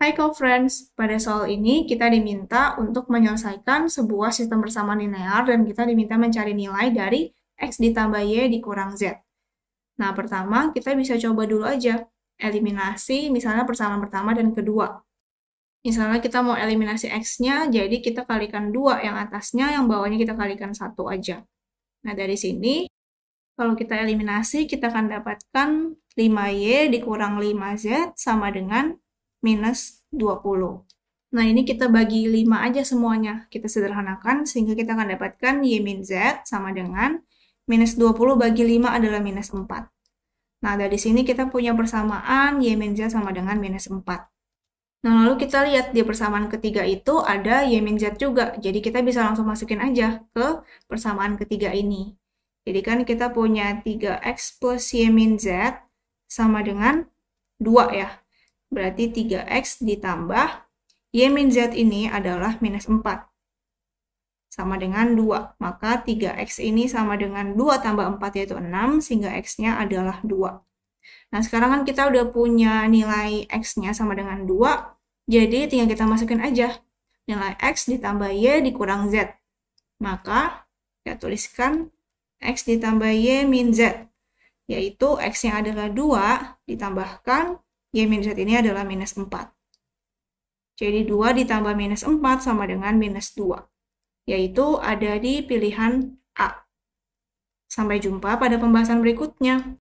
Hai co-friends, pada soal ini kita diminta untuk menyelesaikan sebuah sistem persamaan linear dan kita diminta mencari nilai dari X ditambah Y dikurang Z. Nah, pertama kita bisa coba dulu aja eliminasi misalnya persamaan pertama dan kedua. Misalnya kita mau eliminasi X-nya, jadi kita kalikan dua yang atasnya, yang bawahnya kita kalikan satu aja. Nah, dari sini, kalau kita eliminasi, kita akan dapatkan 5Y dikurang 5Z sama dengan minus 20. Nah, ini kita bagi 5 aja semuanya. Kita sederhanakan sehingga kita akan dapatkan Y min Z sama dengan minus 20 bagi 5 adalah minus 4. Nah, dari sini kita punya persamaan Y min Z sama dengan minus 4. Nah, lalu kita lihat di persamaan ketiga itu ada Y min Z juga. Jadi, kita bisa langsung masukin aja ke persamaan ketiga ini. Jadi, kan kita punya 3X plus Y min Z sama dengan 2 ya berarti 3X ditambah Y min Z ini adalah minus 4. Sama dengan 2. Maka 3X ini sama dengan 2 tambah 4 yaitu 6, sehingga X-nya adalah 2. Nah, sekarang kan kita udah punya nilai X-nya sama dengan 2, jadi tinggal kita masukin aja. Nilai X ditambah Y dikurang Z. Maka, kita tuliskan X ditambah Y min Z, yaitu X yang adalah 2 ditambahkan Y minus Z ini adalah minus 4. Jadi 2 ditambah minus 4 sama dengan minus 2, yaitu ada di pilihan A. Sampai jumpa pada pembahasan berikutnya.